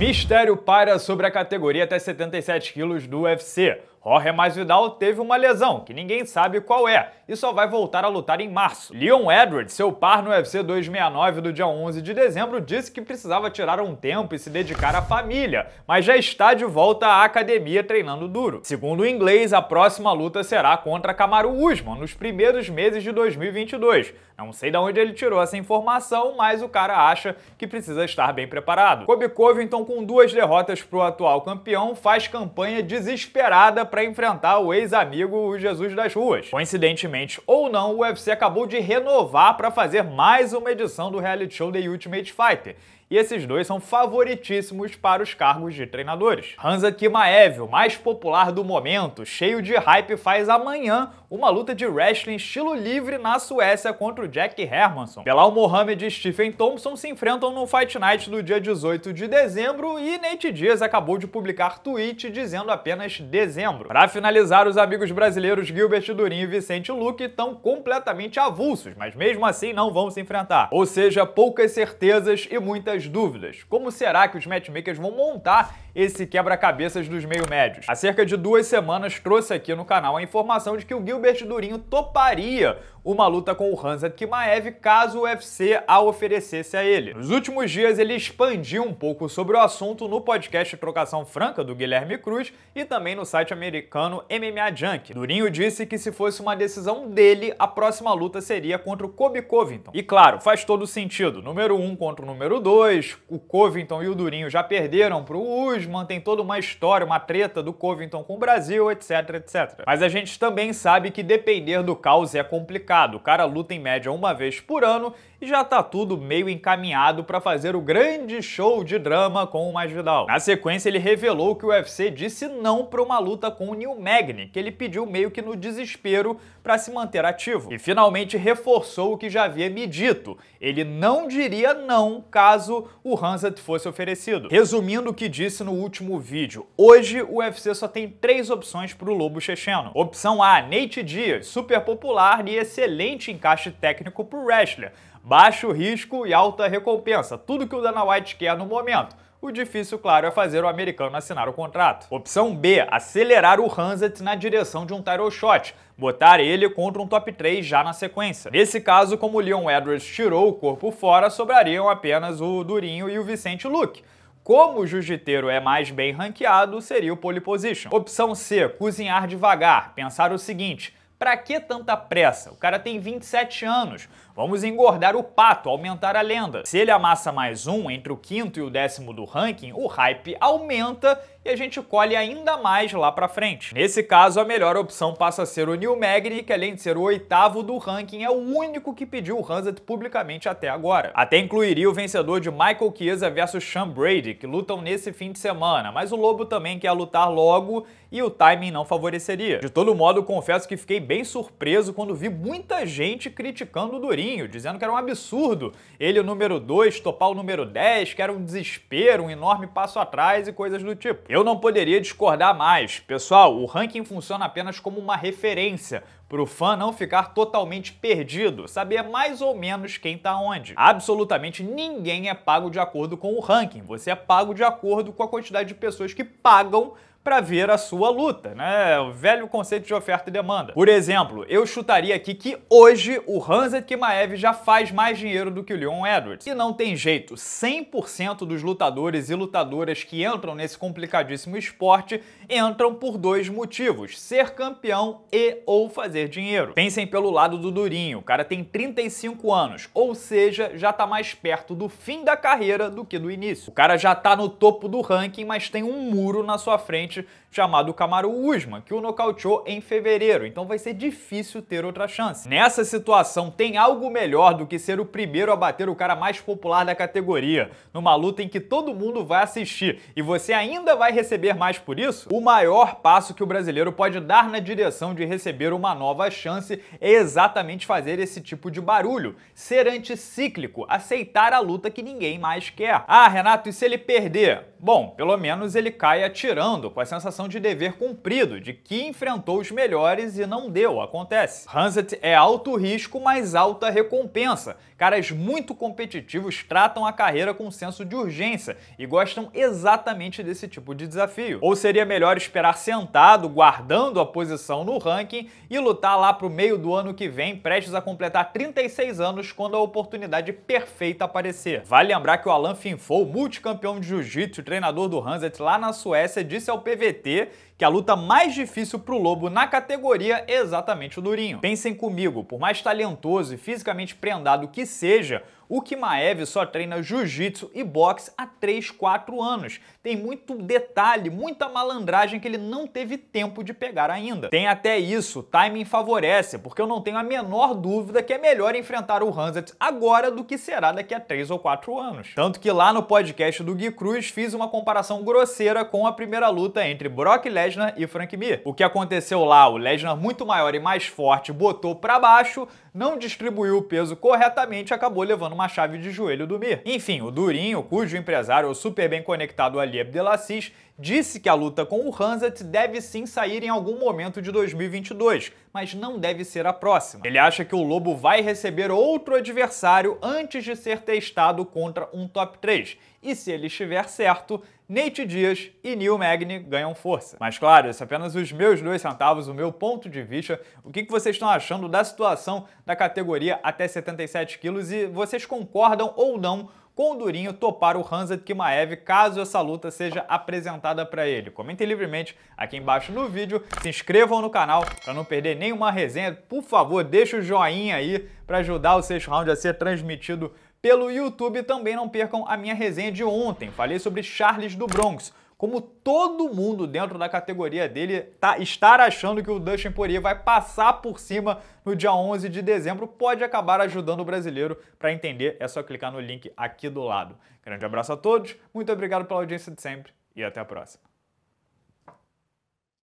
Mistério paira sobre a categoria até 77 quilos do UFC. Jorge Masvidal teve uma lesão, que ninguém sabe qual é, e só vai voltar a lutar em março. Leon Edwards, seu par no UFC 269 do dia 11 de dezembro, disse que precisava tirar um tempo e se dedicar à família, mas já está de volta à academia treinando duro. Segundo o inglês, a próxima luta será contra Kamaru Usman, nos primeiros meses de 2022. Não sei de onde ele tirou essa informação, mas o cara acha que precisa estar bem preparado. Kobe Covington, com duas derrotas para o atual campeão, faz campanha desesperada para enfrentar o ex-amigo Jesus das Ruas. Coincidentemente ou não, o UFC acabou de renovar para fazer mais uma edição do reality show The Ultimate Fighter e esses dois são favoritíssimos para os cargos de treinadores. Hansa Kimaev, o mais popular do momento, cheio de hype, faz amanhã uma luta de wrestling estilo livre na Suécia contra o Jack Hermanson. Belal Mohamed e Stephen Thompson se enfrentam no Fight Night do dia 18 de dezembro e Nate Diaz acabou de publicar tweet dizendo apenas dezembro. Para finalizar, os amigos brasileiros Gilbert Durim e Vicente Luque estão completamente avulsos, mas mesmo assim não vão se enfrentar. Ou seja, poucas certezas e muitas muitas dúvidas. Como será que os matchmakers vão montar esse quebra-cabeças dos meio-médios? Há cerca de duas semanas trouxe aqui no canal a informação de que o Gilbert Durinho toparia uma luta com o Hans Kimaev caso o UFC a oferecesse a ele. Nos últimos dias ele expandiu um pouco sobre o assunto no podcast Trocação Franca do Guilherme Cruz e também no site americano MMA Junk. Durinho disse que se fosse uma decisão dele, a próxima luta seria contra o Kobe Covington. E claro, faz todo sentido. Número 1 um contra o número 2, dois, o Covington e o Durinho já perderam para o Usman, tem toda uma história, uma treta do Covington com o Brasil, etc, etc. Mas a gente também sabe que depender do caos é complicado. O cara luta em média uma vez por ano e já tá tudo meio encaminhado para fazer o grande show de drama com o Masvidal. Na sequência, ele revelou que o UFC disse não para uma luta com o Neil Magny, que ele pediu meio que no desespero para se manter ativo. E finalmente reforçou o que já havia me dito. Ele não diria não caso o Hansat fosse oferecido. Resumindo o que disse no último vídeo, hoje o UFC só tem três opções para o Lobo Checheno. Opção A, Nate Diaz, super popular e excelente encaixe técnico para o wrestler baixo risco e alta recompensa, tudo que o Dana White quer no momento. O difícil, claro, é fazer o americano assinar o contrato. Opção B, acelerar o Hanset na direção de um title shot, botar ele contra um top 3 já na sequência. Nesse caso, como o Leon Edwards tirou o corpo fora, sobrariam apenas o Durinho e o Vicente Luke. Como o jiu-jiteiro é mais bem ranqueado, seria o pole position. Opção C, cozinhar devagar, pensar o seguinte, para que tanta pressa? O cara tem 27 anos. Vamos engordar o pato, aumentar a lenda. Se ele amassa mais um entre o quinto e o décimo do ranking, o hype aumenta e a gente colhe ainda mais lá para frente. Nesse caso, a melhor opção passa a ser o Neil Magny, que além de ser o oitavo do ranking, é o único que pediu o Hansett publicamente até agora. Até incluiria o vencedor de Michael Chiesa versus Sean Brady, que lutam nesse fim de semana, mas o Lobo também quer lutar logo e o timing não favoreceria. De todo modo, confesso que fiquei bem surpreso quando vi muita gente criticando o Durinho, dizendo que era um absurdo ele, o número 2, topar o número 10, que era um desespero, um enorme passo atrás e coisas do tipo. Eu não poderia discordar mais. Pessoal, o ranking funciona apenas como uma referência, para o fã não ficar totalmente perdido, saber mais ou menos quem está onde. Absolutamente ninguém é pago de acordo com o ranking, você é pago de acordo com a quantidade de pessoas que pagam para ver a sua luta, né? O velho conceito de oferta e demanda. Por exemplo, eu chutaria aqui que hoje o Hanset Kimaev já faz mais dinheiro do que o Leon Edwards. E não tem jeito, 100% dos lutadores e lutadoras que entram nesse complicadíssimo esporte entram por dois motivos: ser campeão e ou fazer dinheiro. Pensem pelo lado do Durinho, o cara tem 35 anos, ou seja, já tá mais perto do fim da carreira do que do início. O cara já tá no topo do ranking, mas tem um muro na sua frente frente chamado Kamaru Usman, que o nocauteou em fevereiro, então vai ser difícil ter outra chance. Nessa situação, tem algo melhor do que ser o primeiro a bater o cara mais popular da categoria, numa luta em que todo mundo vai assistir e você ainda vai receber mais por isso? O maior passo que o brasileiro pode dar na direção de receber uma nova chance é exatamente fazer esse tipo de barulho, ser anticíclico, aceitar a luta que ninguém mais quer. Ah, Renato, e se ele perder? Bom, pelo menos ele cai atirando, com a sensação sensação de dever cumprido, de que enfrentou os melhores e não deu, acontece. Hanset é alto risco, mas alta recompensa. Caras muito competitivos tratam a carreira com senso de urgência e gostam exatamente desse tipo de desafio. Ou seria melhor esperar sentado, guardando a posição no ranking e lutar lá pro meio do ano que vem, prestes a completar 36 anos, quando a oportunidade perfeita aparecer. Vale lembrar que o Alan Finfou, multicampeão de jiu-jitsu, treinador do Hanset lá na Suécia, disse ao PVT que é a luta mais difícil para o Lobo na categoria é exatamente o Durinho. Pensem comigo, por mais talentoso e fisicamente prendado que seja, o Kimaev só treina jiu-jitsu e boxe há 3, 4 anos. Tem muito detalhe, muita malandragem que ele não teve tempo de pegar ainda. Tem até isso, timing favorece, porque eu não tenho a menor dúvida que é melhor enfrentar o Hanset agora do que será daqui a 3 ou 4 anos. Tanto que lá no podcast do Gui Cruz fiz uma comparação grosseira com a primeira luta entre Brock Lesnar e Frank Mir. O que aconteceu lá, o Lesnar muito maior e mais forte botou para baixo, não distribuiu o peso corretamente e acabou levando uma chave de joelho do Mir. Enfim, o Durinho, cujo empresário é super bem conectado a de Lassis disse que a luta com o Hanset deve sim sair em algum momento de 2022, mas não deve ser a próxima. Ele acha que o Lobo vai receber outro adversário antes de ser testado contra um top 3. E se ele estiver certo, Nate Dias e Neil Magny ganham força. Mas claro, esse é apenas os meus dois centavos, o meu ponto de vista. O que vocês estão achando da situação da categoria até 77 quilos e vocês concordam ou não com Durinho topar o Hanzad Kimaev caso essa luta seja apresentada para ele. Comentem livremente aqui embaixo no vídeo, se inscrevam no canal para não perder nenhuma resenha. Por favor, deixa o joinha aí para ajudar o sexto round a ser transmitido pelo YouTube. Também não percam a minha resenha de ontem. Falei sobre Charles do Bronx, como todo mundo dentro da categoria dele tá, estar achando que o Dustin Poirier vai passar por cima no dia 11 de dezembro pode acabar ajudando o brasileiro. Para entender, é só clicar no link aqui do lado. Grande abraço a todos, muito obrigado pela audiência de sempre e até a próxima.